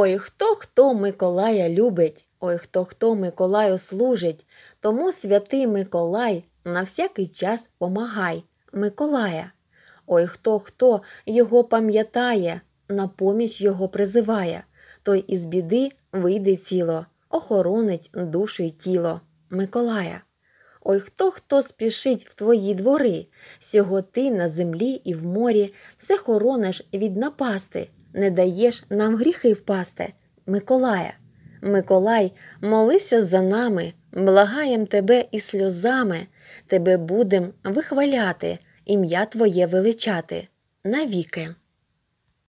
Ой хто хто Миколая любить, ой хто хто Миколаю служить, тому святий Миколай на всякий час помагай, Миколая. Ой хто хто його пам'ятає, на поміч його призиває, той із біди вийде ціло, охоронить душу й тіло, Миколая. Ой хто хто спішить в твої двори, сього ти на землі і в морі все хорониш від напасти не даєш нам гріхи впасти, Миколая. Миколай, молися за нами, благаєм тебе і сльозами, тебе будем вихваляти, ім'я Твоє величати навіки.